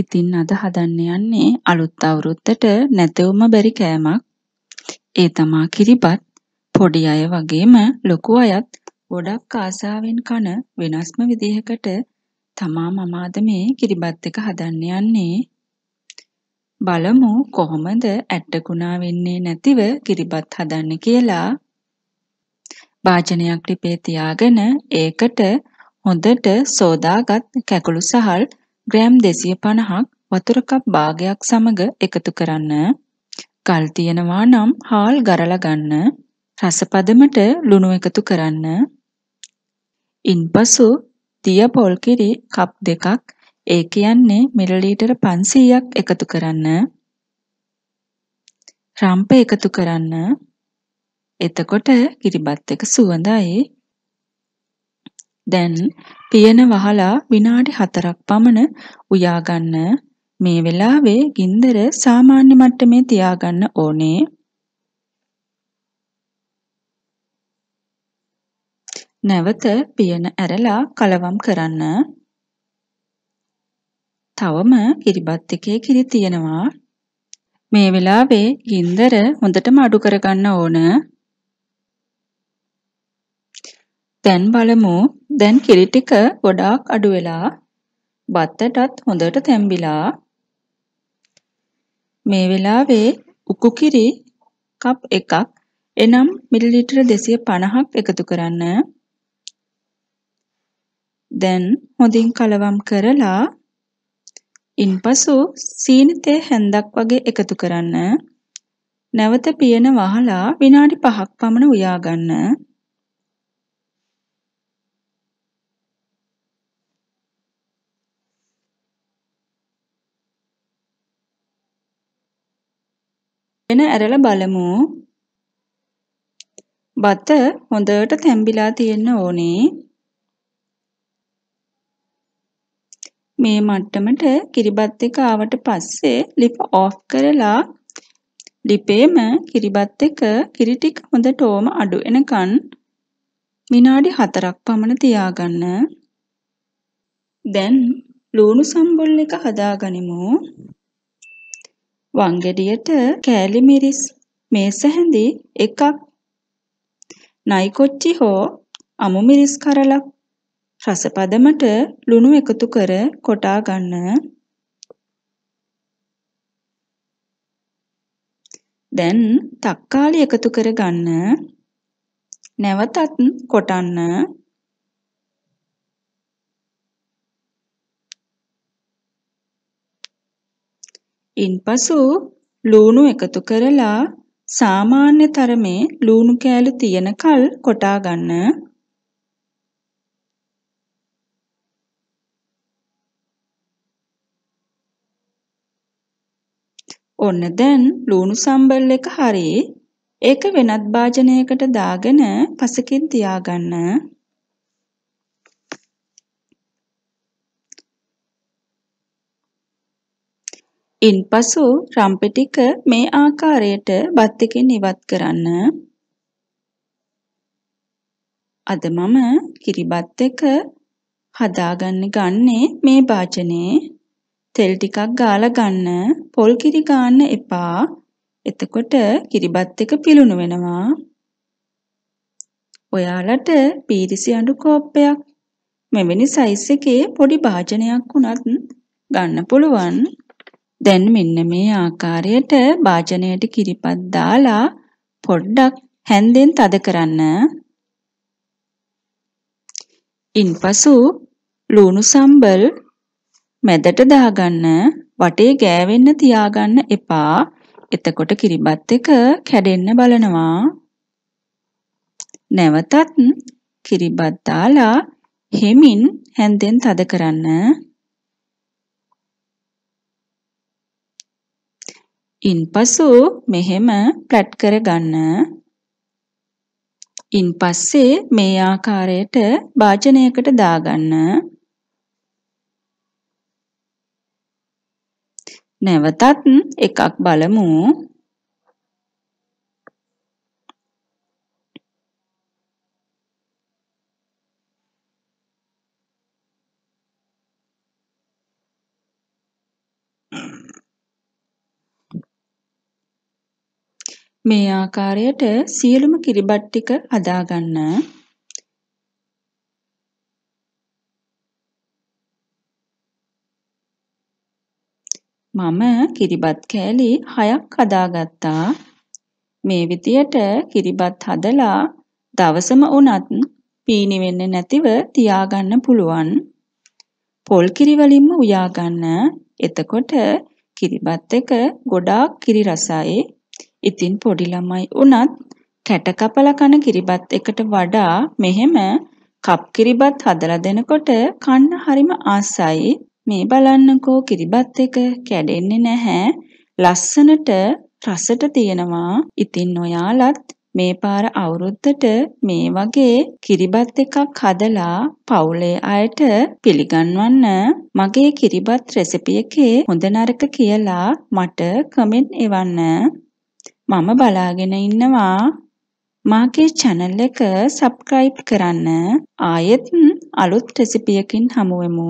ඉතින් අද හදන්න යන්නේ අලුත් අවුරුද්දට නැතවුම බැරි කෑමක්. ඒ තමා කිරිබත්. පොඩි අය වගේම ලොකු අයත් ගොඩක් ආසාවෙන් කන වෙනස්ම විදිහකට තමා මම අද මේ කිරිබත් එක හදන්න යන්නේ. බලමු කොහොමද ඇට්ටකුණා වෙන්නේ නැතිව කිරිබත් හදන්නේ කියලා. භාජනයක් ලිපේ තියාගෙන ඒකට හොඳට සෝදාගත් කැකුළු සහල් ග්‍රෑම් 250ක් වතුර කප් භාගයක් සමග එකතු කරන්න. ගල් තියෙනවා නම් හාල් ගරලා ගන්න. රසපදමට ලුණු එකතු කරන්න. ඉන්පසු දිය පොල් කිරි කප් දෙකක් ඒ කියන්නේ මිලිලීටර 500ක් එකතු කරන්න. රම්ප එකතු කරන්න. එතකොට කිරිබත් එක සුවඳයි. දැන් පියන වහලා විනාඩි 4ක් පමණ උයා ගන්න. මේ වෙලාවේ ගින්දර සාමාන්‍ය මට්ටමේ තියාගන්න ඕනේ. නැවත පියන ඇරලා කලවම් කරන්න. තවම කිරිබත් එකේ කිරි තියෙනවා. මේ වෙලාවේ ගින්දර හොඳටම අඩු කරගන්න ඕන. දැන් බලමු දැන් කිරි ටික ගොඩාක් අඩු වෙලා බත්තටත් හොඳට තැම්බිලා මේ වෙලාවේ උකු කිරි කප් එකක් එනම් මිලිලිටර 250ක් එකතු කරන්න දැන් හොඳින් කලවම් කරලා ඉන්පසු සීනිතේ හැන්දක් වගේ එකතු කරන්න නැවත පියන වහලා විනාඩි 5ක් පමණ උයා ගන්න වෙන ඇරලා බලමු. බත හොඳට තැඹිලා තියෙන්න ඕනේ. මේ මට්ටමට කිරිබත් එක ආවට පස්සේ ලිප ඔෆ් කරලා ලිපේම කිරිබත් එක කිරි ටික හොඳට ඕම අඩු එනකන් විනාඩි 4ක් පමණ තියාගන්න. දැන් ලුණු සම්බොල් එක හදාගනිමු. වංගෙඩියට කෑලි මිරිස් මේ සැහැඳි එකක් නයිකොච්චි හෝ අමු මිරිස් කරලක් රසපදමට ලුණු එකතු කර කොටා ගන්න. දැන් තක්කාලි එකතු කර ගන්න. නැවතත් කොටන්න. ඉන්පසු ලූණු එකතු කරලා සාමාන්‍ය තරමේ ලූණු කෑලි තියෙනකල් කොටා ගන්න. ඔන්න දැන් ලූණු සම්බල් එක හරි. ඒක වෙනත් භාජනයකට දාගෙන පසෙකින් තියාගන්න. ඉන්පසු රම්පෙ ටික මේ ආකාරයට බත් එකෙන් ඉවත් කරන්න. අද මම කිරිබත් එක හදාගන්න ගන්නේ මේ භාජනයේ. තෙල් ටිකක් ගාලා ගන්න. පොල් කිරි ගන්න එපා. එතකොට කිරිබත් එක පිලුණු වෙනවා. ඔයාලට පීරිසි අඬු කෝප්පයක් මෙවැනි සයිස් එකේ පොඩි භාජනයක් වුණත් ගන්න පුළුවන්. දැන් මෙන්න මේ ආකාරයට භාජනයට කිරිපත් දාලා පොඩ්ඩක් හැන්දෙන් තද කරන්න. ඉන්පසු ලුණු සම්බල් මැදට දාගන්න වටේ ගෑවෙන්න තියාගන්න එපා. එතකොට කිරිබත් එක කැඩෙන්න බලනවා. නැවතත් කිරිබත් දාලා හෙමින් හැන්දෙන් තද කරන්න. ඉන්පසු මෙහෙම ෆ්ලැට් කරගන්න. ඉන්පස්සේ මේ ආකාරයට භාජනයකට දාගන්න. නැවතත් එකක් බලමු. මේ ආකාරයට සියලුම කිරිබත් ටික හදා ගන්න. මම කිරිබත් කෑලි 6ක් හදාගත්තා. මේ විදියට කිරිබත් හදලා දවසම වුණත් පීනි වෙන්නේ නැතිව තියාගන්න පුළුවන්. පොල් කිරි වලින්ම උයා ගන්න. එතකොට කිරිබත් එක ගොඩාක් කිරි රසයි. ඉතින් පොඩි ළමයි වුණත් කැට කපලා කන කිරිබත් එකට වඩා මෙහෙම කප් කිරිබත් හදලා දෙනකොට කන්න හරිම ආසයි. මේ බලන්නකෝ කිරිබත් එක කැඩෙන්නේ නැහැ. ලස්සනට රසට තියෙනවා. ඉතින් ඔයාලත් මේ පාර අවුරුද්දට මේ වගේ කිරිබත් එකක් හදලා පවුලේ අයට පිළිගන්වන්න මගේ කිරිබත් රෙසිපි එකේ හොඳ නරක කියලා මට කමෙන්ට් එවන්න. මම බලාගෙන ඉන්නවා මාගේ channel එක subscribe කරන්න. ආයෙත් අලුත් රෙසිපියකින් හමුවෙමු.